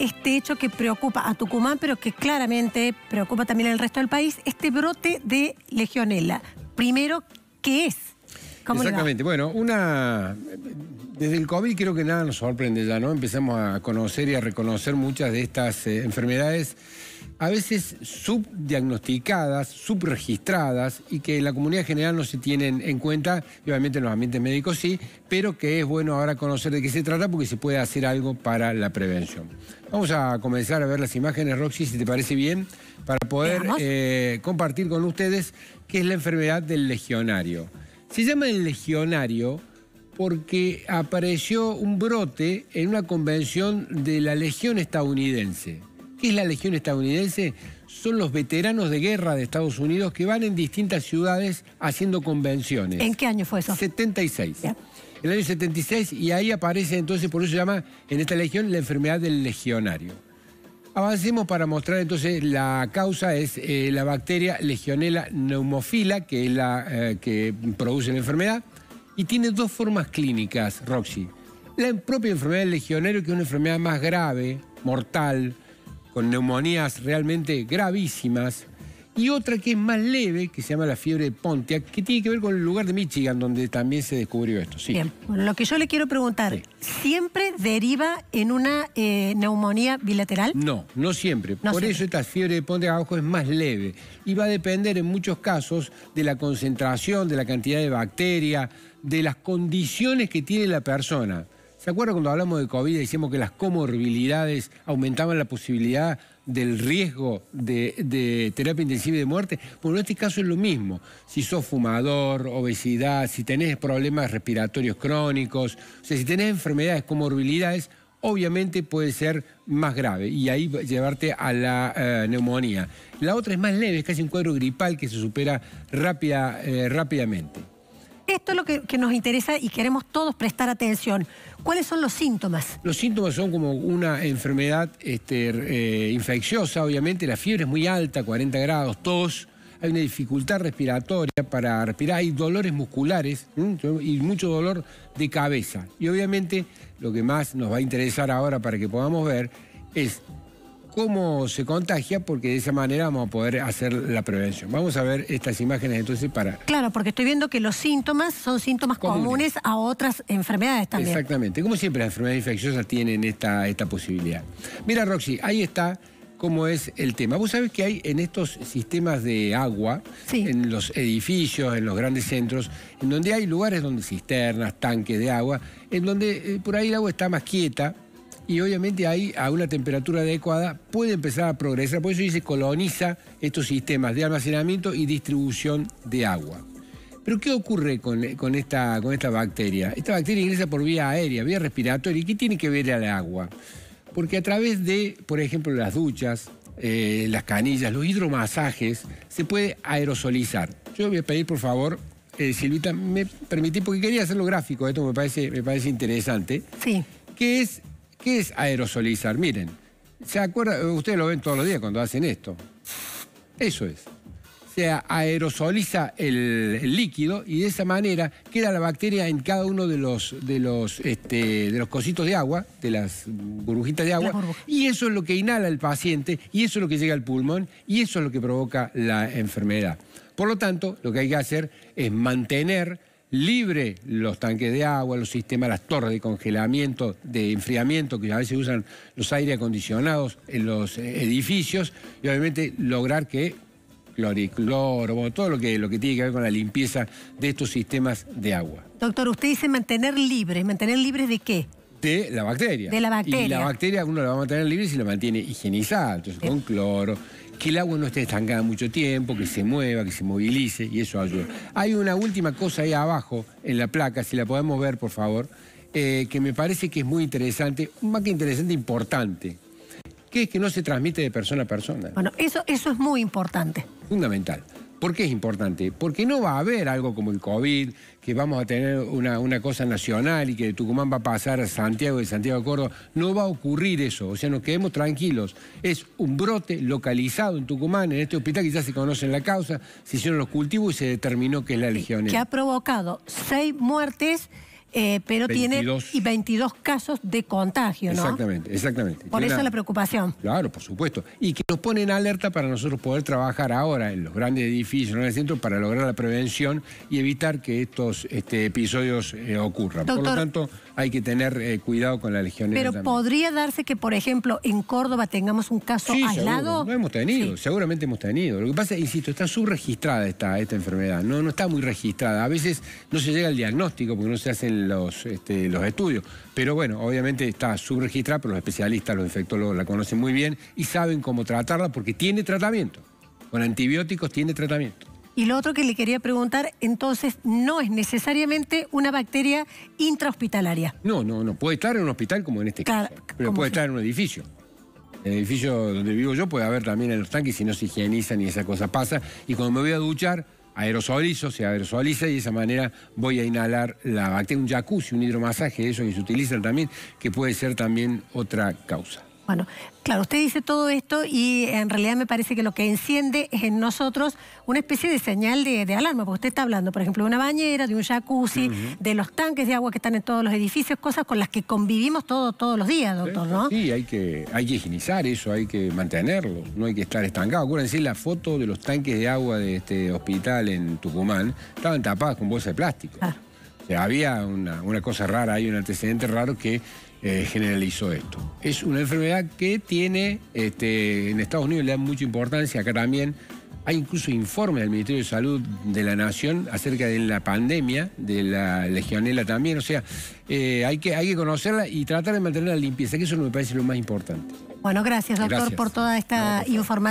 este hecho que preocupa a Tucumán, pero que claramente preocupa también al resto del país, este brote de Legionella. Primero, ¿qué es? Exactamente. Bueno, una. Desde el COVID creo que nada nos sorprende ya, ¿no? Empezamos a conocer y a reconocer muchas de estas eh, enfermedades, a veces subdiagnosticadas, subregistradas, y que en la comunidad general no se tienen en cuenta, y obviamente en los ambientes médicos sí, pero que es bueno ahora conocer de qué se trata porque se puede hacer algo para la prevención. Vamos a comenzar a ver las imágenes, Roxy, si te parece bien, para poder eh, compartir con ustedes qué es la enfermedad del legionario. Se llama el legionario porque apareció un brote en una convención de la Legión estadounidense. ¿Qué es la Legión estadounidense? Son los veteranos de guerra de Estados Unidos que van en distintas ciudades haciendo convenciones. ¿En qué año fue eso? 76. El año 76 y ahí aparece entonces, por eso se llama en esta legión la enfermedad del legionario. Avancemos para mostrar entonces la causa es eh, la bacteria Legionella neumofila, que es la eh, que produce la enfermedad, y tiene dos formas clínicas, Roxy. La propia enfermedad del legionero, que es una enfermedad más grave, mortal, con neumonías realmente gravísimas, y otra que es más leve, que se llama la fiebre de Pontiac, que tiene que ver con el lugar de Michigan, donde también se descubrió esto. Sí. Bien, lo que yo le quiero preguntar, ¿siempre deriva en una eh, neumonía bilateral? No, no siempre. Por eso esta fiebre de Pontiac abajo es más leve y va a depender en muchos casos de la concentración, de la cantidad de bacteria, de las condiciones que tiene la persona. ¿Se acuerdan cuando hablamos de COVID decíamos que las comorbilidades aumentaban la posibilidad del riesgo de, terapia intensiva y de muerte? Bueno, en este caso es lo mismo. Si sos fumador, obesidad, si tenés problemas respiratorios crónicos, o sea, si tenés enfermedades, comorbilidades, obviamente puede ser más grave y ahí llevarte a la eh, neumonía. La otra es más leve, es casi un cuadro gripal que se supera eh, rápidamente esto es lo que, nos interesa y queremos todos prestar atención. ¿Cuáles son los síntomas? Los síntomas son como una enfermedad este, eh, infecciosa, obviamente. La fiebre es muy alta, 40 grados, tos hay una dificultad respiratoria para respirar, hay dolores musculares y mucho dolor de cabeza. Y obviamente lo que más nos va a interesar ahora para que podamos ver es cómo se contagia, porque de esa manera vamos a poder hacer la prevención. Vamos a ver estas imágenes entonces para... Claro, porque estoy viendo que los síntomas son síntomas comunes, a otras enfermedades también. Exactamente. Como siempre, las enfermedades infecciosas tienen esta, esta posibilidad. Mira, Roxy, ahí está cómo es el tema. Vos sabés que hay en estos sistemas de agua, en los edificios, en los grandes centros, en donde hay lugares donde cisternas, tanques de agua, en donde eh, por ahí el agua está más quieta, y obviamente ahí a una temperatura adecuada puede empezar a progresar. Por eso dice coloniza estos sistemas de almacenamiento y distribución de agua. Pero ¿qué ocurre con, esta, con esta bacteria? Esta bacteria ingresa por vía aérea, vía respiratoria. ¿Y qué tiene que ver al agua? Porque a través de, por ejemplo, las duchas, eh, las canillas, los hidromasajes, se puede aerosolizar. Yo voy a pedir, por favor, eh, Silvita, me permití, porque quería hacerlo gráfico, esto me parece, me parece interesante. Sí. Que es ¿Qué es aerosolizar? Miren, ¿se acuerda, Ustedes lo ven todos los días cuando hacen esto. Eso es. Se aerosoliza el, líquido y de esa manera queda la bacteria en cada uno de los, de los, este, de los cositos de agua, de las burbujitas de agua. Y eso es lo que inhala el paciente, y eso es lo que llega al pulmón, y eso es lo que provoca la enfermedad. Por lo tanto, lo que hay que hacer es mantener libre los tanques de agua, los sistemas, las torres de congelamiento, de enfriamiento, que a veces usan los aire acondicionados en los eh, edificios, y obviamente lograr que cloricloro, todo lo que, lo que tiene que ver con la limpieza de estos sistemas de agua. Doctor, usted dice mantener libres, ¿mantener libres de qué? de la bacteria. De la bacteria. Y la bacteria uno la va a mantener libre si la mantiene higienizada, entonces con cloro, que el agua no esté estancada mucho tiempo, que se mueva, que se movilice, y eso ayuda. Hay una última cosa ahí abajo, en la placa, si la podemos ver, por favor, eh, que me parece que es muy interesante, más que interesante, importante, que es que no se transmite de persona a persona. Bueno, eso, eso es muy importante. Fundamental. ¿Por qué es importante? Porque no va a haber algo como el COVID, que vamos a tener una, una, cosa nacional y que de Tucumán va a pasar a Santiago y Santiago a Córdoba. No va a ocurrir eso, o sea, nos quedemos tranquilos. Es un brote localizado en Tucumán, en este hospital quizás se conocen la causa, se hicieron los cultivos y se determinó que es la legión. Que ha provocado seis muertes eh, pero tiene 22 casos de contagio, ¿no? Exactamente, exactamente. Por eso la preocupación. Claro, por supuesto. Y que nos ponen en alerta para nosotros poder trabajar ahora en los grandes edificios, en el centro, para lograr la prevención y evitar que estos este, episodios eh, ocurran. por lo tanto, hay que tener eh, cuidado con la legionera. Pero podría darse que, por ejemplo, en Córdoba tengamos un caso aislado. No hemos tenido, seguramente hemos tenido. Lo que pasa, insisto, está subregistrada esta, esta enfermedad, no, no está muy registrada. A veces no se llega al diagnóstico porque no se hacen los, este, los estudios. Pero bueno, obviamente está subregistrada, pero los especialistas, los infectólogos la conocen muy bien y saben cómo tratarla porque tiene tratamiento. Con antibióticos tiene tratamiento. Y lo otro que le quería preguntar, entonces, no es necesariamente una bacteria intrahospitalaria. No, no, no. Puede estar en un hospital como en este caso, pero puede estar en un edificio. En el edificio donde vivo yo puede haber también en los tanques si no se higienizan y esa cosa pasa. Y cuando me voy a duchar, aerosolizo, se aerosoliza y de esa manera voy a inhalar la bacteria, un jacuzzi, un hidromasaje, eso que se utilizan también, que puede ser también otra causa. Bueno, claro, usted dice todo esto y en realidad me parece que lo que enciende es en nosotros una especie de señal de, alarma, porque usted está hablando, por ejemplo, de una bañera, de un jacuzzi, de los tanques de agua que están en todos los edificios, cosas con las que convivimos todos los días, doctor, ¿no? Sí, hay que, hay higienizar eso, hay que mantenerlo, no hay que estar estancado. Acuérdense la foto de los tanques de agua de este hospital en Tucumán, estaban tapadas con bolsas de plástico había una, cosa rara, hay un antecedente raro que eh, generalizó esto. Es una enfermedad que tiene, este, en Estados Unidos le da mucha importancia, acá también. Hay incluso informes del Ministerio de Salud de la Nación acerca de la pandemia, de la legionela también. O sea, eh, hay, que, hay que conocerla y tratar de mantener la limpieza, que eso me parece lo más importante. Bueno, gracias, doctor, por toda esta información.